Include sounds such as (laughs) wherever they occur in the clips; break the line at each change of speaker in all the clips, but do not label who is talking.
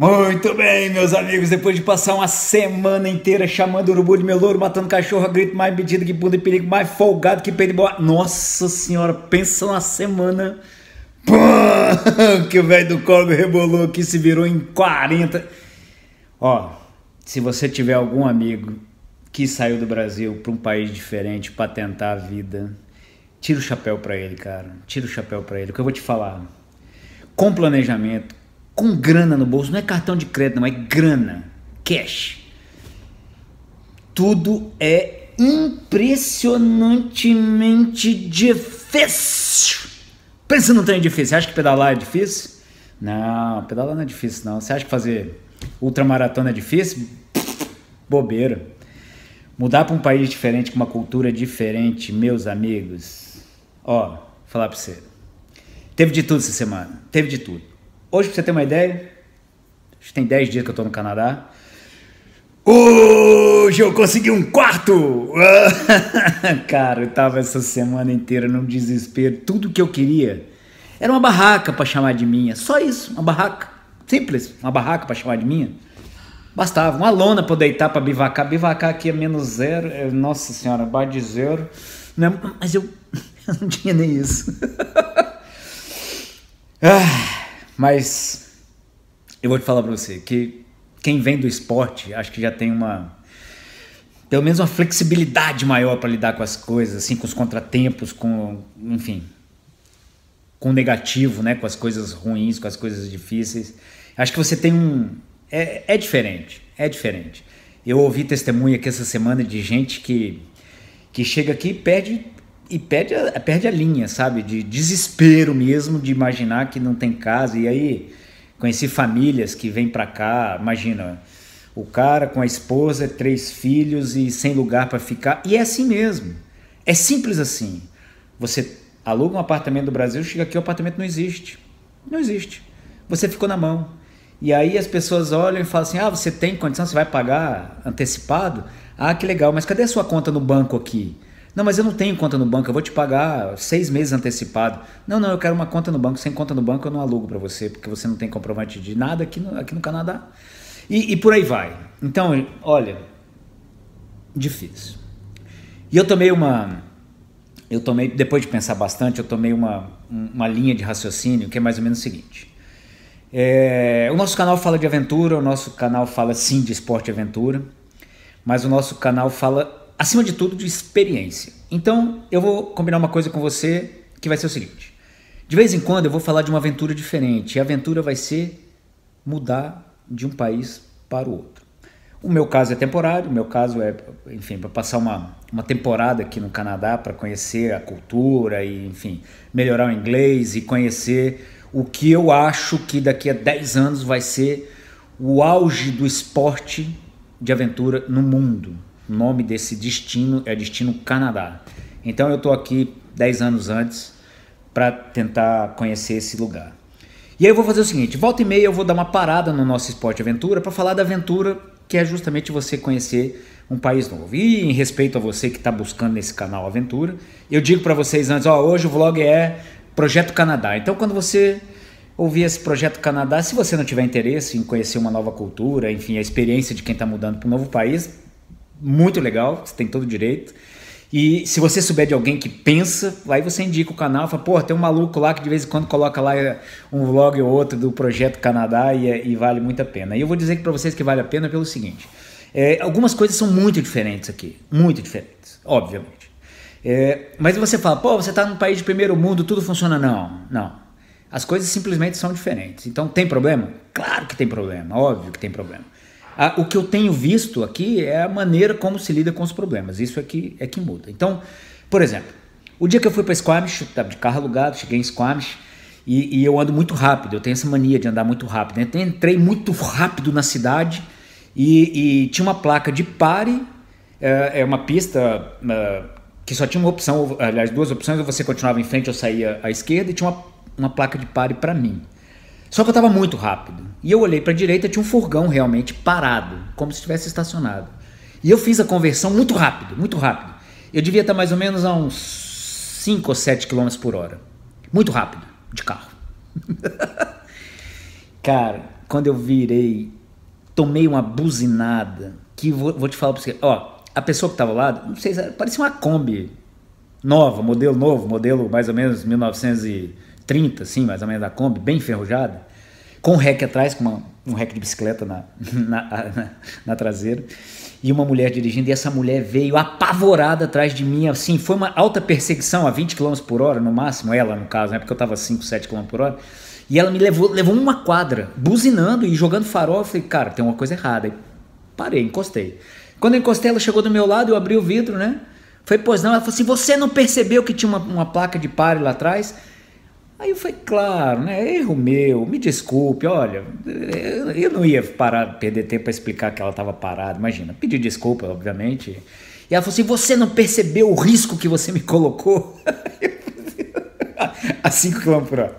Muito bem, meus amigos, depois de passar uma semana inteira chamando urubu de meu louro, matando cachorro, grito mais pedido que bunda de perigo, mais folgado que peido boa. Nossa senhora, pensa uma semana. Pum, (laughs) que o velho do Corgo rebolou aqui, se virou em 40. Ó, se você tiver algum amigo que saiu do Brasil para um país diferente para tentar a vida, tira o chapéu para ele, cara. Tira o chapéu para ele, que eu vou te falar. Com planejamento, com grana no bolso, não é cartão de crédito, não, é grana, cash. Tudo é impressionantemente difícil. Pensa não trem difícil, você acha que pedalar é difícil? Não, pedalar não é difícil não. Você acha que fazer ultramaratona é difícil? Bobeira. Mudar para um país diferente, com uma cultura diferente, meus amigos. Ó, vou falar para você. Teve de tudo essa semana. Teve de tudo. Hoje, pra você ter uma ideia, acho que tem 10 dias que eu tô no Canadá. Hoje eu consegui um quarto! (laughs) Cara, eu tava essa semana inteira num desespero. Tudo que eu queria era uma barraca para chamar de minha. Só isso, uma barraca. Simples, uma barraca para chamar de minha. Bastava, uma lona para deitar para bivacar. Bivacar aqui é menos zero, é, nossa senhora, bar de zero. Mas eu, (laughs) eu não tinha nem isso. (laughs) ah. Mas eu vou te falar para você que quem vem do esporte, acho que já tem uma pelo menos uma flexibilidade maior para lidar com as coisas, assim, com os contratempos, com, enfim, com o negativo, né, com as coisas ruins, com as coisas difíceis. Acho que você tem um é, é diferente, é diferente. Eu ouvi testemunha aqui essa semana de gente que que chega aqui e perde e perde a, perde a linha, sabe? De desespero mesmo, de imaginar que não tem casa. E aí, conheci famílias que vêm para cá, imagina, o cara com a esposa, três filhos e sem lugar para ficar. E é assim mesmo. É simples assim. Você aluga um apartamento do Brasil, chega aqui, o apartamento não existe. Não existe. Você ficou na mão. E aí as pessoas olham e falam assim: ah, você tem condição, você vai pagar antecipado? Ah, que legal, mas cadê a sua conta no banco aqui? Não, mas eu não tenho conta no banco, eu vou te pagar seis meses antecipado. Não, não, eu quero uma conta no banco. Sem conta no banco eu não alugo para você, porque você não tem comprovante de nada aqui no, aqui no Canadá. E, e por aí vai. Então, olha, difícil. E eu tomei uma. Eu tomei, depois de pensar bastante, eu tomei uma, uma linha de raciocínio que é mais ou menos o seguinte. É, o nosso canal fala de aventura, o nosso canal fala sim de esporte e aventura, mas o nosso canal fala acima de tudo, de experiência. Então, eu vou combinar uma coisa com você que vai ser o seguinte: de vez em quando eu vou falar de uma aventura diferente. E a aventura vai ser mudar de um país para o outro. O meu caso é temporário, o meu caso é, enfim, para passar uma, uma temporada aqui no Canadá para conhecer a cultura e, enfim, melhorar o inglês e conhecer o que eu acho que daqui a 10 anos vai ser o auge do esporte de aventura no mundo. O nome desse destino é Destino Canadá. Então eu estou aqui 10 anos antes para tentar conhecer esse lugar. E aí eu vou fazer o seguinte, volta e meia eu vou dar uma parada no nosso esporte aventura para falar da aventura que é justamente você conhecer um país novo. E em respeito a você que está buscando nesse canal aventura, eu digo para vocês antes, ó, hoje o vlog é Projeto Canadá. Então quando você ouvir esse Projeto Canadá, se você não tiver interesse em conhecer uma nova cultura, enfim, a experiência de quem está mudando para um novo país, muito legal, você tem todo o direito. E se você souber de alguém que pensa, aí você indica o canal, fala, pô, tem um maluco lá que de vez em quando coloca lá eh, um vlog ou outro do Projeto Canadá e, é, e vale muito a pena. E eu vou dizer para vocês que vale a pena pelo seguinte, é, algumas coisas são muito diferentes aqui, muito diferentes, obviamente. É, mas você fala, pô, você está num país de primeiro mundo, tudo funciona. Não, não. As coisas simplesmente são diferentes. Então tem problema? Claro que tem problema, óbvio que tem problema o que eu tenho visto aqui é a maneira como se lida com os problemas. Isso é que, é que muda. Então, por exemplo, o dia que eu fui para Squamish, estava tá, de carro alugado, cheguei em Squamish e, e, eu ando muito rápido. Eu tenho essa mania de andar muito rápido. Né? Entrei muito rápido na cidade e, e tinha uma placa de pare. É, é uma pista é, que só tinha uma opção, aliás, duas opções. Ou você continuava em frente ou saía à esquerda e tinha uma, uma placa de pare para mim. Só que eu estava muito rápido. E eu olhei para a direita, tinha um furgão realmente parado, como se estivesse estacionado. E eu fiz a conversão muito rápido, muito rápido. Eu devia estar mais ou menos a uns 5 ou 7 km por hora. Muito rápido, de carro. (laughs) Cara, quando eu virei, tomei uma buzinada que vou, vou te falar para você. Ó, a pessoa que estava ao lado, não sei se era, parecia uma Kombi nova, modelo novo, modelo mais ou menos 1900 e 30, assim, mais ou menos, da Kombi, bem enferrujada, com um rec atrás, com uma, um rec de bicicleta na, (laughs) na, na, na traseira, e uma mulher dirigindo, e essa mulher veio apavorada atrás de mim, assim, foi uma alta perseguição a 20 km por hora, no máximo, ela no caso, né, porque eu estava 5, 7 km por hora, e ela me levou, levou uma quadra, buzinando e jogando farol, eu falei, cara, tem uma coisa errada, e parei, encostei. Quando eu encostei, ela chegou do meu lado, eu abri o vidro, né, foi pois não, ela falou assim, você não percebeu que tinha uma, uma placa de pare lá atrás? Aí eu falei claro, né? Erro meu, me desculpe, olha, eh, eu não ia parar, perder tempo para explicar que ela estava parada, imagina. Pedi desculpa, obviamente. E ela falou assim: você não percebeu o risco que você me colocou? (laughs) a 5 km por hora.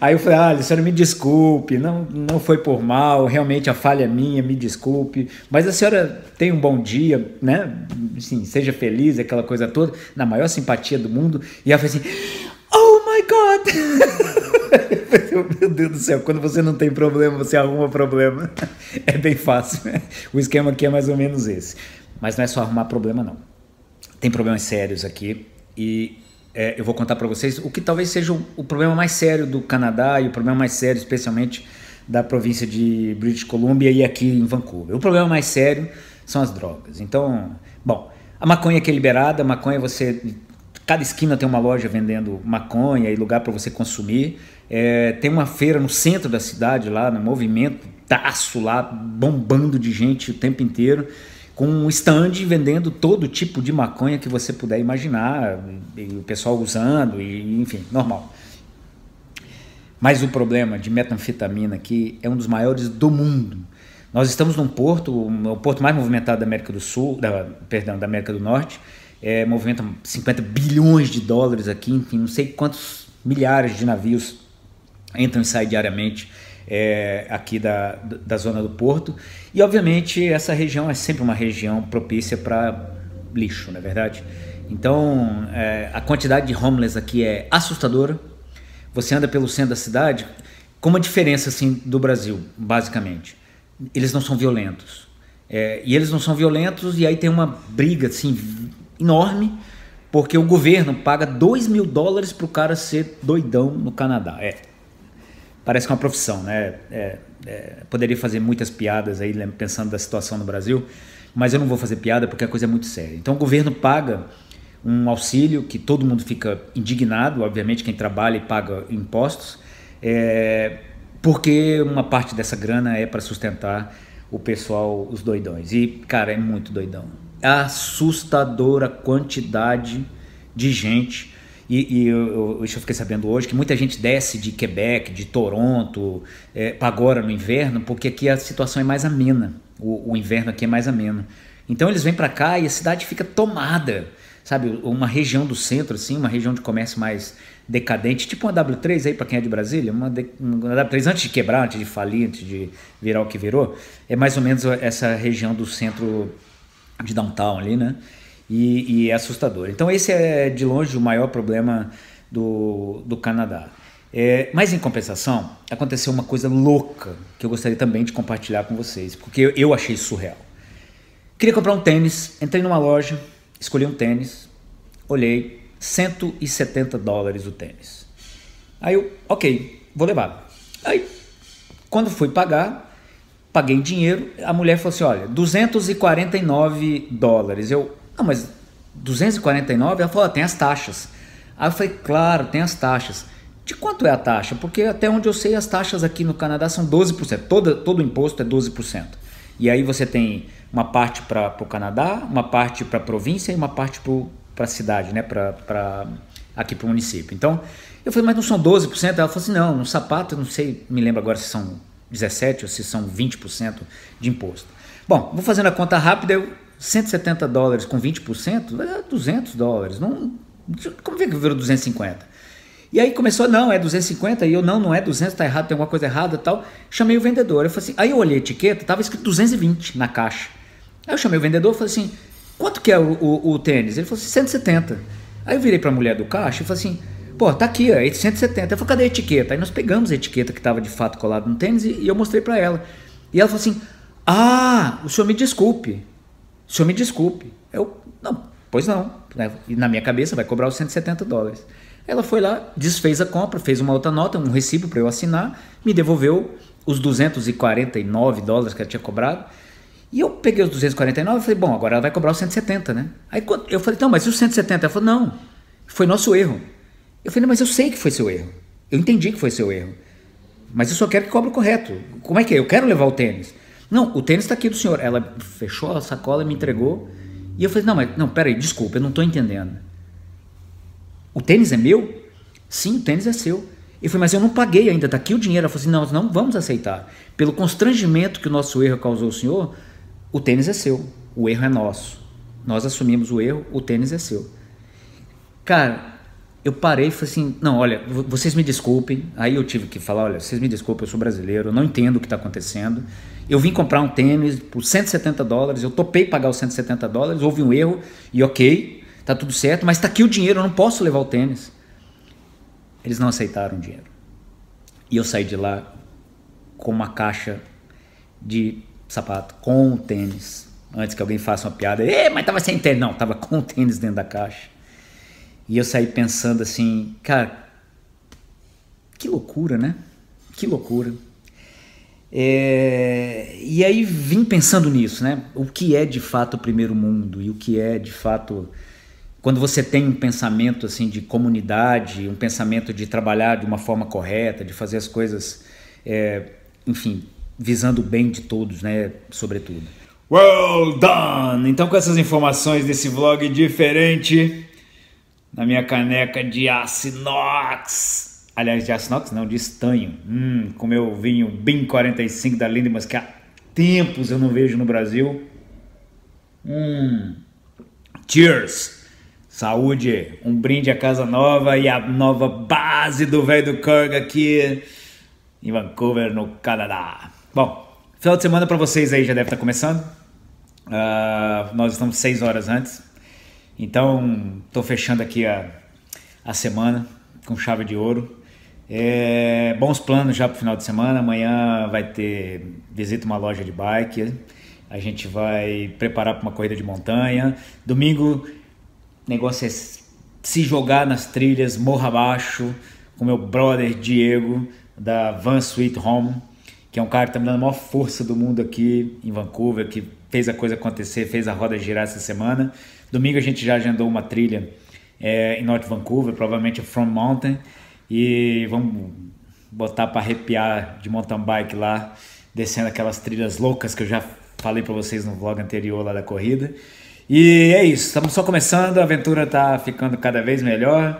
Aí eu falei, ah, senhora, me desculpe, não, não foi por mal, realmente a falha é minha, me desculpe, mas a senhora tem um bom dia, né? sim seja feliz, aquela coisa toda, na maior simpatia do mundo. E ela falou assim, oh my God! (laughs) Meu Deus do céu, quando você não tem problema, você arruma problema. (laughs) É bem fácil. (laughs) O esquema aqui é mais ou menos esse. Mas não é só arrumar problema, não. Tem problemas sérios aqui e é, eu vou contar para vocês o que talvez seja o, o problema mais sério do Canadá e o problema mais sério, especialmente da província de British Columbia e aqui em Vancouver. O problema mais sério são as drogas. Então, bom, a maconha que é liberada, a maconha você Cada esquina tem uma loja vendendo maconha e lugar para você consumir. É, tem uma feira no centro da cidade lá, no né, movimento taço lá, bombando de gente o tempo inteiro, com um stand vendendo todo tipo de maconha que você puder imaginar, e, e o pessoal usando, e enfim, normal. Mas o problema de metanfetamina aqui é um dos maiores do mundo. Nós estamos num porto, o porto mais movimentado da América do Sul, da, perdão, da América do Norte, é, movimenta 50 bilhões de dólares aqui, enfim, não sei quantos milhares de navios entram e saem diariamente é, aqui da, da zona do porto. E, obviamente, essa região é sempre uma região propícia para lixo, não é verdade? Então, é, a quantidade de homeless aqui é assustadora. Você anda pelo centro da cidade, com uma diferença assim do Brasil, basicamente. Eles não são violentos. É, e eles não são violentos, e aí tem uma briga assim, enorme, porque o governo paga 2 mil dólares para o cara ser doidão no Canadá. É, parece que é uma profissão, né? É, é, poderia fazer muitas piadas aí, pensando da situação no Brasil, mas eu não vou fazer piada porque a coisa é muito séria. Então o governo paga um auxílio que todo mundo fica indignado, obviamente quem trabalha e paga impostos, é, porque uma parte dessa grana é para sustentar o pessoal, os doidões. E, cara, é muito doidão assustadora quantidade de gente. E, e eu, eu, eu, fiquei sabendo hoje que muita gente desce de Quebec, de Toronto, é, para agora no inverno, porque aqui a situação é mais amena. O, o inverno aqui é mais ameno. Então eles vêm para cá e a cidade fica tomada, sabe? Uma região do centro, assim, uma região de comércio mais decadente, tipo uma W3 aí para quem é de Brasília, uma, de, uma W3 antes de quebrar, antes de falir, antes de virar o que virou, é mais ou menos essa região do centro de downtown ali, né? E, e, é assustador. Então esse é de longe o maior problema do, do Canadá. É, mas em compensação, aconteceu uma coisa louca que eu gostaria também de compartilhar com vocês, porque eu, eu achei surreal. Queria comprar um tênis, entrei numa loja, escolhi um tênis, olhei, 170 dólares o tênis. Aí eu, ok, vou levar. Aí, quando fui pagar, Paguei dinheiro, a mulher falou assim: olha, 249 dólares. Eu, ah, mas 249? Ela falou: ah, tem as taxas. Aí eu falei: claro, tem as taxas. De quanto é a taxa? Porque até onde eu sei, as taxas aqui no Canadá são 12%. Todo, todo imposto é 12%. E aí você tem uma parte para o Canadá, uma parte para a província e uma parte para a cidade, né? pra, pra aqui para o município. Então eu falei, mas não são 12%? Ela falou assim: não, No sapato, eu não sei, me lembro agora se são 17% ou se são 20% de imposto. Bom, vou fazendo a conta rápida, 170 dólares com 20%, 200 é dólares. Não, como é que virou 250? E aí começou, não, é 250, e eu, não, não é 200, tá errado, tem alguma coisa errada tal. Chamei o vendedor, eu falei assim, aí eu olhei a etiqueta, tava escrito 220 na caixa. Aí eu chamei o vendedor, falei assim, quanto que é o, o, o tênis? Ele falou assim, 170. Aí eu virei para a mulher do caixa e falei assim, Pô, tá aqui, ó, 870. Eu falei, cadê a etiqueta? Aí nós pegamos a etiqueta que estava de fato colada no tênis e, e eu mostrei para ela. E ela falou assim: Ah, o senhor me desculpe. O senhor me desculpe. Eu, não, pois não. Né? E na minha cabeça vai cobrar os 170 dólares. Ela foi lá, desfez a compra, fez uma outra nota, um recibo para eu assinar, me devolveu os 249 dólares que ela tinha cobrado. E eu peguei os 249 e falei, bom, agora ela vai cobrar os 170, né? Aí eu falei, não, mas e os 170? Ela falou, não, foi nosso erro. Eu falei, mas eu sei que foi seu erro. Eu entendi que foi seu erro. Mas eu só quero que cobre o correto. Como é que é? Eu quero levar o tênis. Não, o tênis está aqui do senhor. Ela fechou a sacola e me entregou. E eu falei, não, mas não, peraí, desculpa, eu não estou entendendo. O tênis é meu? Sim, o tênis é seu. Eu falei, mas eu não paguei ainda, está aqui o dinheiro. Ela falou assim, não, nós não vamos aceitar. Pelo constrangimento que o nosso erro causou ao senhor, o tênis é seu, o erro é nosso. Nós assumimos o erro, o tênis é seu. Cara, eu parei e falei assim: não, olha, vocês me desculpem. Aí eu tive que falar: olha, vocês me desculpem, eu sou brasileiro, eu não entendo o que está acontecendo. Eu vim comprar um tênis por 170 dólares, eu topei pagar os 170 dólares, houve um erro e ok, tá tudo certo, mas está aqui o dinheiro, eu não posso levar o tênis. Eles não aceitaram o dinheiro. E eu saí de lá com uma caixa de sapato, com o tênis. Antes que alguém faça uma piada, mas tava sem tênis. Não, tava com o tênis dentro da caixa e eu saí pensando assim, cara, que loucura, né? Que loucura. É, e aí vim pensando nisso, né? O que é de fato o primeiro mundo e o que é de fato quando você tem um pensamento assim de comunidade, um pensamento de trabalhar de uma forma correta, de fazer as coisas, é, enfim, visando o bem de todos, né? Sobretudo. Well done! Então, com essas informações desse vlog diferente, na minha caneca de aço inox. Aliás, de aço inox não, de estanho. Hum, com meu vinho BIM 45 da Lindemann, que há tempos eu não vejo no Brasil. Hum, cheers! Saúde, um brinde à casa nova e à nova base do velho do Kurg aqui em Vancouver, no Canadá. Bom, final de semana para vocês aí já deve estar tá começando. Uh, nós estamos seis horas antes. Então, estou fechando aqui a, a semana com chave de ouro. É, bons planos já para o final de semana. Amanhã vai ter visita uma loja de bike. A gente vai preparar para uma corrida de montanha. Domingo, negócio é se jogar nas trilhas, morra abaixo, com meu brother Diego, da Van Sweet Home, que é um cara que está me dando a maior força do mundo aqui em Vancouver, que fez a coisa acontecer, fez a roda girar essa semana. Domingo a gente já agendou uma trilha é, em North Vancouver, provavelmente From Mountain, e vamos botar para arrepiar de mountain bike lá, descendo aquelas trilhas loucas que eu já falei para vocês no vlog anterior lá da corrida. E é isso, estamos só começando, a aventura está ficando cada vez melhor.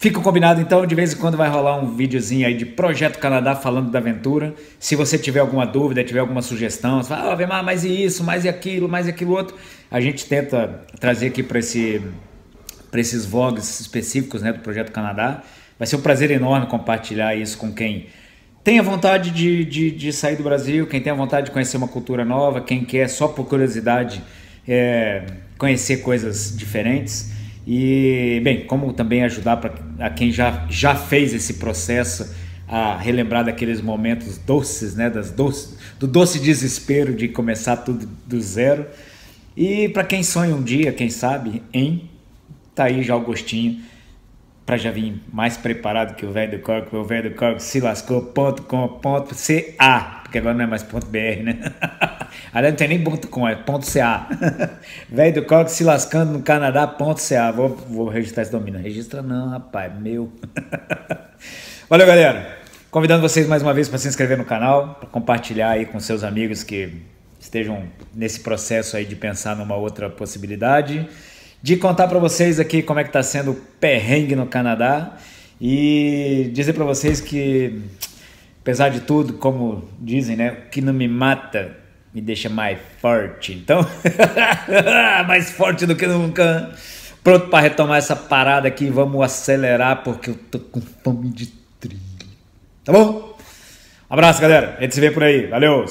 Fica combinado então, de vez em quando vai rolar um videozinho aí de Projeto Canadá falando da aventura. Se você tiver alguma dúvida, tiver alguma sugestão, você fala, ah, Vemar, mais isso, mais aquilo, mais aquilo outro. A gente tenta trazer aqui para esse, esses vlogs específicos né, do Projeto Canadá. Vai ser um prazer enorme compartilhar isso com quem tem a vontade de, de, de sair do Brasil, quem tem a vontade de conhecer uma cultura nova, quem quer só por curiosidade é, conhecer coisas diferentes. E, bem, como também ajudar pra, a quem já, já fez esse processo a relembrar daqueles momentos doces, né, das doce, do doce desespero de começar tudo do zero. E para quem sonha um dia, quem sabe, em tá aí já o gostinho para já vir mais preparado que o velho do Corco, o velho do Corco se lascou.com.ca, porque agora não é mais .br, né? (laughs) Aliás, não tem nem .com, é .ca. (laughs) velho do Corco se lascando no Canadá.ca. Vou, vou registrar esse domínio. Registra não, rapaz, meu. (laughs) Valeu, galera. Convidando vocês mais uma vez para se inscrever no canal, para compartilhar aí com seus amigos que estejam nesse processo aí de pensar numa outra possibilidade de contar para vocês aqui como é que tá sendo o perrengue no Canadá e dizer para vocês que apesar de tudo, como dizem, né, o que não me mata me deixa mais forte. Então, (laughs) mais forte do que nunca. Pronto para retomar essa parada aqui, vamos acelerar porque eu tô com fome de trilha. Tá bom? Um abraço, galera. A gente se vê por aí. Valeu!